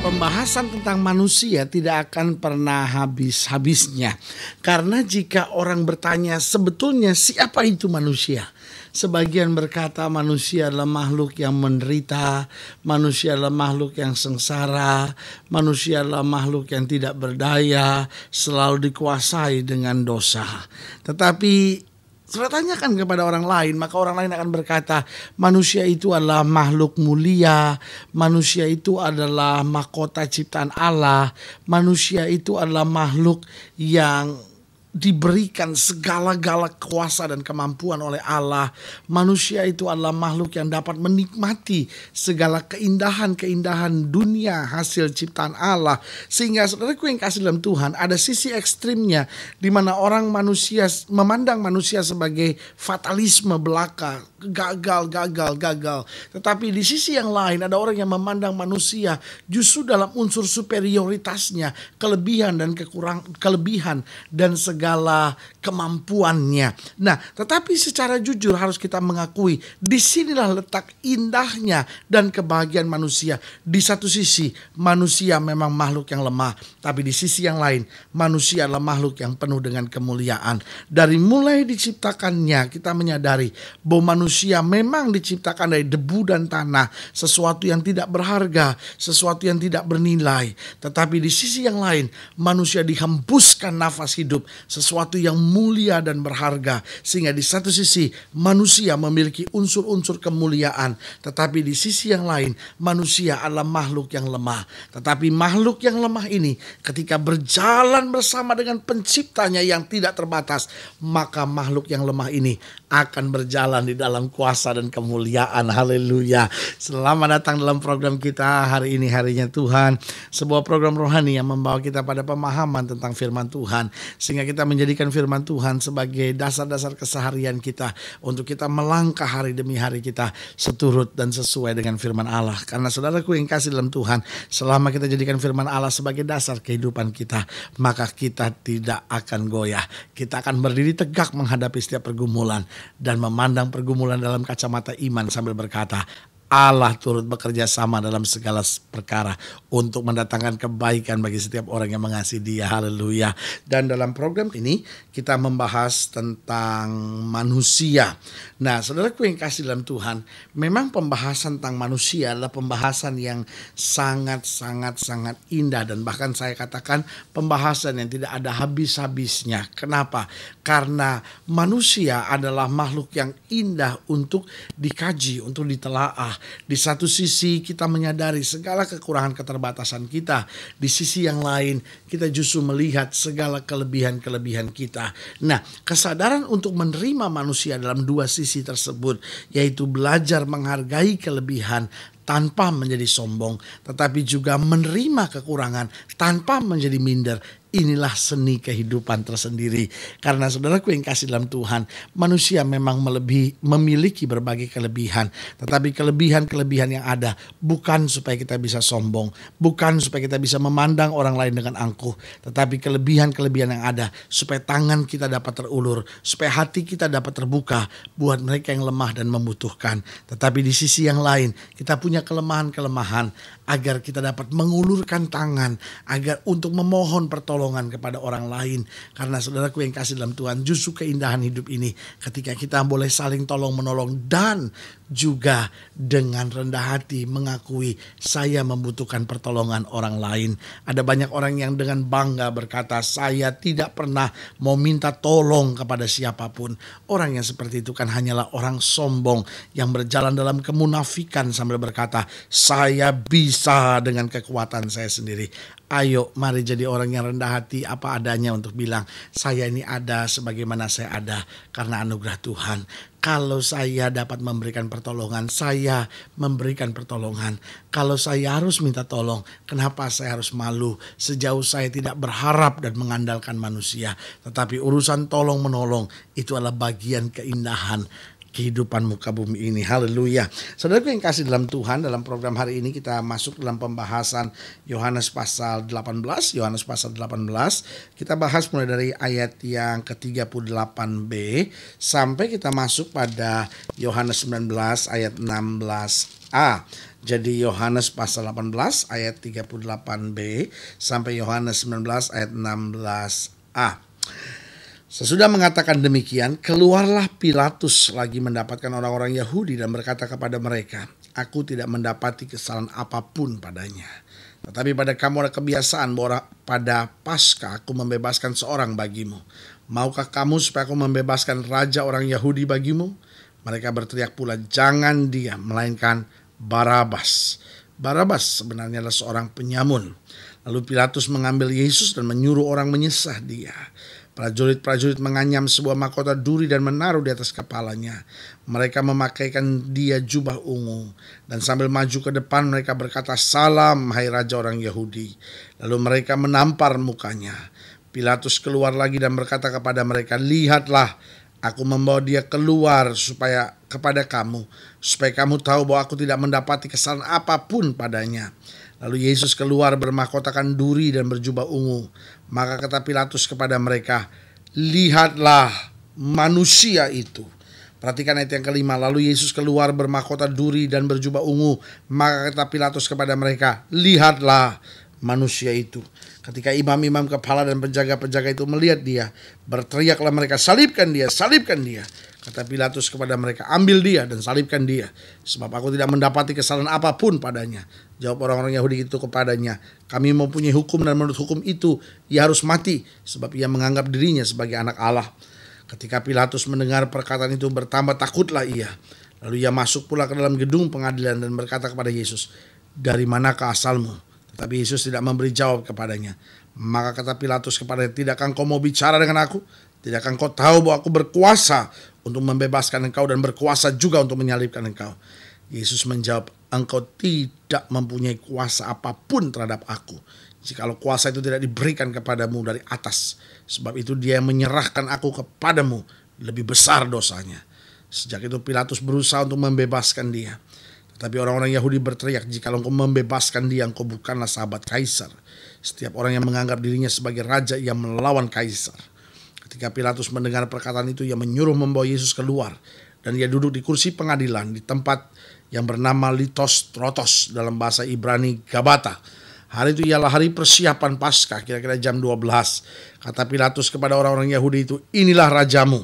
Pembahasan tentang manusia tidak akan pernah habis-habisnya. Karena jika orang bertanya sebetulnya siapa itu manusia? Sebagian berkata manusia adalah makhluk yang menderita, manusia adalah makhluk yang sengsara, manusia adalah makhluk yang tidak berdaya, selalu dikuasai dengan dosa. Tetapi Saudara tanyakan kepada orang lain, maka orang lain akan berkata, manusia itu adalah makhluk mulia, manusia itu adalah mahkota ciptaan Allah, manusia itu adalah makhluk yang diberikan segala-gala kuasa dan kemampuan oleh Allah. Manusia itu adalah makhluk yang dapat menikmati segala keindahan-keindahan dunia hasil ciptaan Allah. Sehingga saudaraku yang kasih dalam Tuhan, ada sisi ekstrimnya di mana orang manusia memandang manusia sebagai fatalisme belaka, gagal, gagal, gagal. Tetapi di sisi yang lain ada orang yang memandang manusia justru dalam unsur superioritasnya, kelebihan dan kekurang kelebihan dan segala segala kemampuannya. Nah, tetapi secara jujur harus kita mengakui disinilah letak indahnya dan kebahagiaan manusia. Di satu sisi manusia memang makhluk yang lemah, tapi di sisi yang lain manusia adalah makhluk yang penuh dengan kemuliaan. Dari mulai diciptakannya kita menyadari bahwa manusia memang diciptakan dari debu dan tanah, sesuatu yang tidak berharga, sesuatu yang tidak bernilai. Tetapi di sisi yang lain manusia dihembuskan nafas hidup sesuatu yang mulia dan berharga. Sehingga di satu sisi manusia memiliki unsur-unsur kemuliaan, tetapi di sisi yang lain manusia adalah makhluk yang lemah. Tetapi makhluk yang lemah ini ketika berjalan bersama dengan penciptanya yang tidak terbatas, maka makhluk yang lemah ini akan berjalan di dalam kuasa dan kemuliaan. Haleluya. Selamat datang dalam program kita hari ini harinya Tuhan. Sebuah program rohani yang membawa kita pada pemahaman tentang firman Tuhan. Sehingga kita menjadikan firman Tuhan sebagai dasar-dasar keseharian kita. Untuk kita melangkah hari demi hari kita seturut dan sesuai dengan firman Allah. Karena saudara, ku yang kasih dalam Tuhan. Selama kita jadikan firman Allah sebagai dasar kehidupan kita. Maka kita tidak akan goyah. Kita akan berdiri tegak menghadapi setiap pergumulan dan memandang pergumulan dalam kacamata iman sambil berkata, Allah turut bekerja sama dalam segala perkara untuk mendatangkan kebaikan bagi setiap orang yang mengasihi Dia. Haleluya. Dan dalam program ini kita membahas tentang manusia. Nah, saudaraku yang kasih dalam Tuhan, memang pembahasan tentang manusia adalah pembahasan yang sangat sangat sangat indah dan bahkan saya katakan pembahasan yang tidak ada habis-habisnya. Kenapa? Karena manusia adalah makhluk yang indah untuk dikaji, untuk ditelaah di satu sisi kita menyadari segala kekurangan keterbatasan kita, di sisi yang lain kita justru melihat segala kelebihan-kelebihan kita. Nah, kesadaran untuk menerima manusia dalam dua sisi tersebut yaitu belajar menghargai kelebihan tanpa menjadi sombong, tetapi juga menerima kekurangan tanpa menjadi minder inilah seni kehidupan tersendiri karena saudara saudaraku yang kasih dalam Tuhan manusia memang melebihi memiliki berbagai kelebihan tetapi kelebihan-kelebihan yang ada bukan supaya kita bisa sombong bukan supaya kita bisa memandang orang lain dengan angkuh tetapi kelebihan-kelebihan yang ada supaya tangan kita dapat terulur supaya hati kita dapat terbuka buat mereka yang lemah dan membutuhkan tetapi di sisi yang lain kita punya kelemahan-kelemahan agar kita dapat mengulurkan tangan agar untuk memohon pertolongan pertolongan kepada orang lain. Karena saudaraku yang kasih dalam Tuhan, justru keindahan hidup ini ketika kita boleh saling tolong-menolong dan juga dengan rendah hati mengakui saya membutuhkan pertolongan orang lain. Ada banyak orang yang dengan bangga berkata, "Saya tidak pernah mau minta tolong kepada siapapun." Orang yang seperti itu kan hanyalah orang sombong yang berjalan dalam kemunafikan sambil berkata, "Saya bisa dengan kekuatan saya sendiri." Ayo, mari jadi orang yang rendah hati apa adanya untuk bilang saya ini ada sebagaimana saya ada karena anugerah Tuhan. Kalau saya dapat memberikan pertolongan, saya memberikan pertolongan. Kalau saya harus minta tolong, kenapa saya harus malu? Sejauh saya tidak berharap dan mengandalkan manusia, tetapi urusan tolong menolong itu adalah bagian keindahan kehidupan muka bumi ini. Haleluya. saudaraku yang kasih dalam Tuhan, dalam program hari ini kita masuk dalam pembahasan Yohanes pasal 18, Yohanes pasal 18. Kita bahas mulai dari ayat yang ke-38b sampai kita masuk pada Yohanes 19 ayat 16a. Jadi Yohanes pasal 18 ayat 38b sampai Yohanes 19 ayat 16a. Sesudah mengatakan demikian, keluarlah Pilatus lagi mendapatkan orang-orang Yahudi dan berkata kepada mereka, Aku tidak mendapati kesalahan apapun padanya. Tetapi pada kamu ada kebiasaan bahwa pada pasca aku membebaskan seorang bagimu. Maukah kamu supaya aku membebaskan raja orang Yahudi bagimu? Mereka berteriak pula, jangan dia, melainkan Barabas. Barabas sebenarnya adalah seorang penyamun. Lalu Pilatus mengambil Yesus dan menyuruh orang menyesah dia. Prajurit-prajurit menganyam sebuah mahkota duri dan menaruh di atas kepalanya. Mereka memakaikan dia jubah ungu. Dan sambil maju ke depan mereka berkata, Salam, hai Raja orang Yahudi. Lalu mereka menampar mukanya. Pilatus keluar lagi dan berkata kepada mereka, Lihatlah, Aku membawa dia keluar supaya kepada kamu, supaya kamu tahu bahwa aku tidak mendapati kesalahan apapun padanya. Lalu Yesus keluar bermahkotakan duri dan berjubah ungu. Maka kata Pilatus kepada mereka, Lihatlah manusia itu. Perhatikan ayat yang kelima. Lalu Yesus keluar bermahkota duri dan berjubah ungu. Maka kata Pilatus kepada mereka, Lihatlah manusia itu. Ketika imam-imam kepala dan penjaga-penjaga itu melihat dia, berteriaklah mereka, salibkan dia, salibkan dia. Kata Pilatus kepada mereka, ambil dia dan salibkan dia. Sebab aku tidak mendapati kesalahan apapun padanya. Jawab orang-orang Yahudi itu kepadanya, kami mempunyai hukum dan menurut hukum itu, ia harus mati. Sebab ia menganggap dirinya sebagai anak Allah. Ketika Pilatus mendengar perkataan itu bertambah takutlah ia. Lalu ia masuk pula ke dalam gedung pengadilan dan berkata kepada Yesus, dari manakah asalmu? Tapi Yesus tidak memberi jawab kepadanya. Maka kata Pilatus kepadanya, tidakkah kau mau bicara dengan aku? Tidakkah kau tahu bahwa aku berkuasa untuk membebaskan engkau dan berkuasa juga untuk menyalibkan engkau? Yesus menjawab, engkau tidak mempunyai kuasa apapun terhadap aku. Jikalau kuasa itu tidak diberikan kepadamu dari atas. Sebab itu dia menyerahkan aku kepadamu. Lebih besar dosanya. Sejak itu Pilatus berusaha untuk membebaskan dia. Tapi orang-orang Yahudi berteriak, jika engkau membebaskan dia, engkau bukanlah sahabat kaisar. Setiap orang yang menganggap dirinya sebagai raja, ia melawan kaisar. Ketika Pilatus mendengar perkataan itu, ia menyuruh membawa Yesus keluar. Dan ia duduk di kursi pengadilan di tempat yang bernama Litos Trotos dalam bahasa Ibrani Gabata. Hari itu ialah hari persiapan Paskah, kira-kira jam 12. Kata Pilatus kepada orang-orang Yahudi itu, inilah rajamu.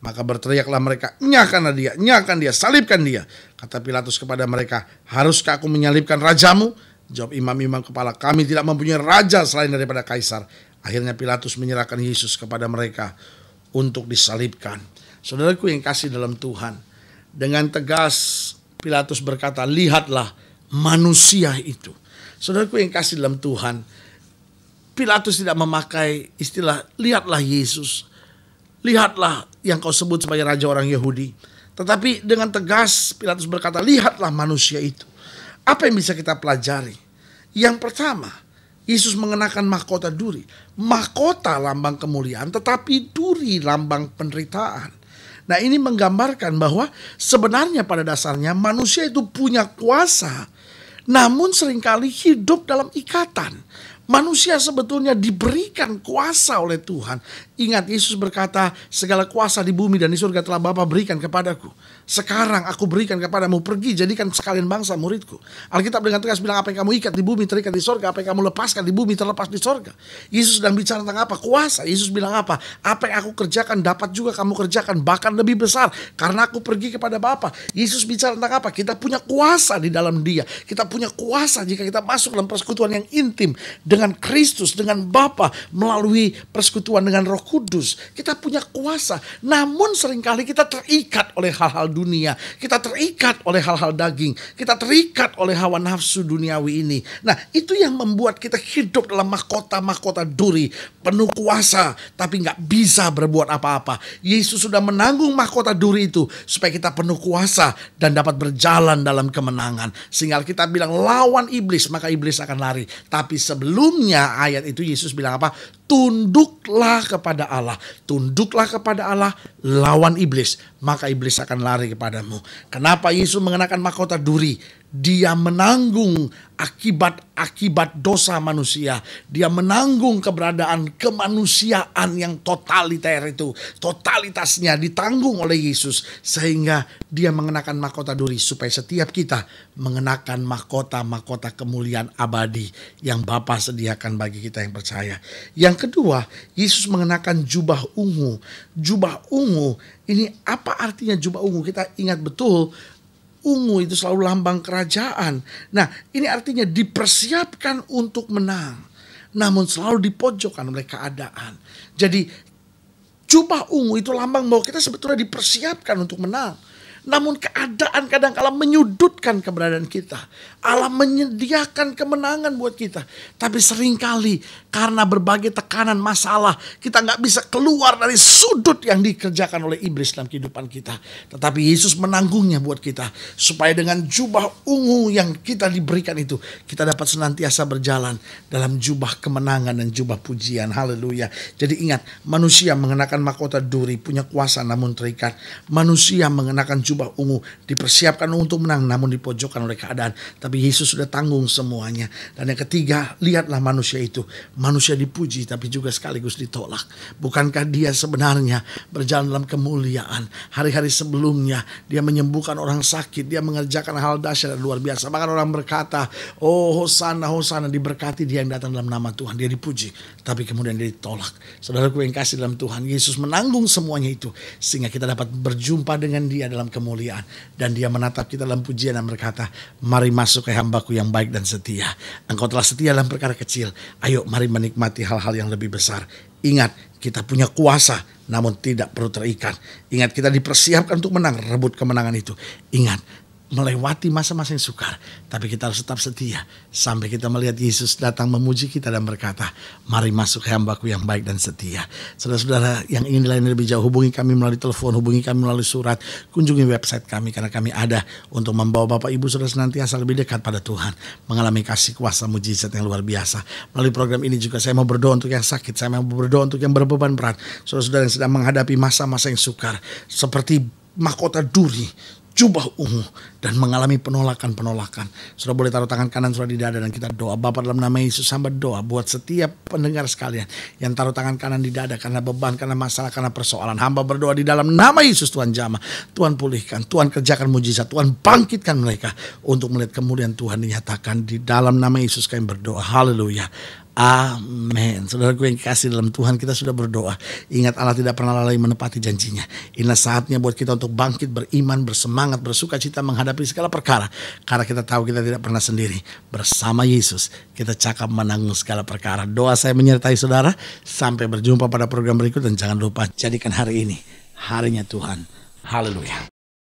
Maka berteriaklah mereka, nyahkanlah dia, nyahkan dia, salibkan dia. Kata Pilatus kepada mereka, haruskah aku menyalibkan rajamu? Jawab imam-imam kepala, kami tidak mempunyai raja selain daripada kaisar. Akhirnya Pilatus menyerahkan Yesus kepada mereka untuk disalibkan. Saudaraku yang kasih dalam Tuhan, dengan tegas Pilatus berkata, lihatlah manusia itu. Saudaraku yang kasih dalam Tuhan, Pilatus tidak memakai istilah lihatlah Yesus lihatlah yang kau sebut sebagai raja orang Yahudi. Tetapi dengan tegas Pilatus berkata, lihatlah manusia itu. Apa yang bisa kita pelajari? Yang pertama, Yesus mengenakan mahkota duri. Mahkota lambang kemuliaan, tetapi duri lambang penderitaan. Nah ini menggambarkan bahwa sebenarnya pada dasarnya manusia itu punya kuasa. Namun seringkali hidup dalam ikatan manusia sebetulnya diberikan kuasa oleh Tuhan. Ingat Yesus berkata, segala kuasa di bumi dan di surga telah Bapa berikan kepadaku. Sekarang aku berikan kepadamu, pergi jadikan sekalian bangsa muridku. Alkitab dengan tegas bilang apa yang kamu ikat di bumi terikat di surga, apa yang kamu lepaskan di bumi terlepas di surga. Yesus sedang bicara tentang apa? Kuasa. Yesus bilang apa? Apa yang aku kerjakan dapat juga kamu kerjakan, bahkan lebih besar karena aku pergi kepada Bapa. Yesus bicara tentang apa? Kita punya kuasa di dalam Dia. Kita punya kuasa jika kita masuk dalam persekutuan yang intim dengan Kristus, dengan Bapa melalui persekutuan dengan Roh Kudus, kita punya kuasa. Namun seringkali kita terikat oleh hal-hal dunia, kita terikat oleh hal-hal daging, kita terikat oleh hawa nafsu duniawi ini. Nah, itu yang membuat kita hidup dalam mahkota-mahkota duri, penuh kuasa, tapi nggak bisa berbuat apa-apa. Yesus sudah menanggung mahkota duri itu supaya kita penuh kuasa dan dapat berjalan dalam kemenangan. Sehingga kita bilang lawan iblis, maka iblis akan lari. Tapi sebelumnya ayat itu Yesus bilang apa? tunduklah kepada Allah. Tunduklah kepada Allah, lawan iblis maka iblis akan lari kepadamu. Kenapa Yesus mengenakan mahkota duri? Dia menanggung akibat-akibat dosa manusia. Dia menanggung keberadaan kemanusiaan yang totaliter itu. Totalitasnya ditanggung oleh Yesus. Sehingga dia mengenakan mahkota duri. Supaya setiap kita mengenakan mahkota-mahkota kemuliaan abadi. Yang Bapa sediakan bagi kita yang percaya. Yang kedua, Yesus mengenakan jubah ungu. Jubah ungu ini apa artinya jubah ungu? Kita ingat betul ungu itu selalu lambang kerajaan. Nah, ini artinya dipersiapkan untuk menang, namun selalu dipojokkan oleh keadaan. Jadi, jubah ungu itu lambang bahwa kita sebetulnya dipersiapkan untuk menang. Namun keadaan kadang-kala menyudutkan keberadaan kita. Allah menyediakan kemenangan buat kita. Tapi seringkali karena berbagai tekanan masalah kita nggak bisa keluar dari sudut yang dikerjakan oleh iblis dalam kehidupan kita. Tetapi Yesus menanggungnya buat kita. Supaya dengan jubah ungu yang kita diberikan itu kita dapat senantiasa berjalan dalam jubah kemenangan dan jubah pujian. Haleluya. Jadi ingat manusia mengenakan mahkota duri punya kuasa namun terikat. Manusia mengenakan jubah ungu, dipersiapkan untuk menang namun dipojokkan oleh keadaan. Tapi Yesus sudah tanggung semuanya. Dan yang ketiga, lihatlah manusia itu. Manusia dipuji tapi juga sekaligus ditolak. Bukankah dia sebenarnya berjalan dalam kemuliaan. Hari-hari sebelumnya dia menyembuhkan orang sakit, dia mengerjakan hal dahsyat dan luar biasa. Bahkan orang berkata, oh hosana, hosana, diberkati dia yang datang dalam nama Tuhan. Dia dipuji, tapi kemudian dia ditolak. Saudaraku yang kasih dalam Tuhan, Yesus menanggung semuanya itu. Sehingga kita dapat berjumpa dengan dia dalam kemuliaan kemuliaan. Dan dia menatap kita dalam pujian dan berkata, mari masuk ke hambaku yang baik dan setia. Engkau telah setia dalam perkara kecil. Ayo mari menikmati hal-hal yang lebih besar. Ingat, kita punya kuasa namun tidak perlu terikat. Ingat kita dipersiapkan untuk menang, rebut kemenangan itu. Ingat, melewati masa-masa yang sukar, tapi kita harus tetap setia sampai kita melihat Yesus datang memuji kita dan berkata, "Mari masuk hambaku yang baik dan setia." Saudara-saudara yang ingin lain lebih jauh, hubungi kami melalui telepon, hubungi kami melalui surat, kunjungi website kami karena kami ada untuk membawa Bapak Ibu Saudara nanti senantiasa lebih dekat pada Tuhan, mengalami kasih kuasa mujizat yang luar biasa. Melalui program ini juga saya mau berdoa untuk yang sakit, saya mau berdoa untuk yang berbeban berat, saudara-saudara yang sedang menghadapi masa-masa yang sukar, seperti mahkota duri, jubah ungu dan mengalami penolakan-penolakan. Sudah boleh taruh tangan kanan sudah di dada dan kita doa. Bapak dalam nama Yesus sambat doa buat setiap pendengar sekalian yang taruh tangan kanan di dada karena beban, karena masalah, karena persoalan. Hamba berdoa di dalam nama Yesus Tuhan jama. Tuhan pulihkan, Tuhan kerjakan mujizat, Tuhan bangkitkan mereka untuk melihat kemuliaan Tuhan dinyatakan di dalam nama Yesus kami berdoa. Haleluya. Amin. Saudara gue yang kasih dalam Tuhan kita sudah berdoa. Ingat Allah tidak pernah lalai menepati janjinya. Inilah saatnya buat kita untuk bangkit beriman, bersemangat, bersuka cita menghadapi menghadapi segala perkara karena kita tahu kita tidak pernah sendiri. Bersama Yesus kita cakap menanggung segala perkara. Doa saya menyertai saudara sampai berjumpa pada program berikut dan jangan lupa jadikan hari ini harinya Tuhan. Haleluya.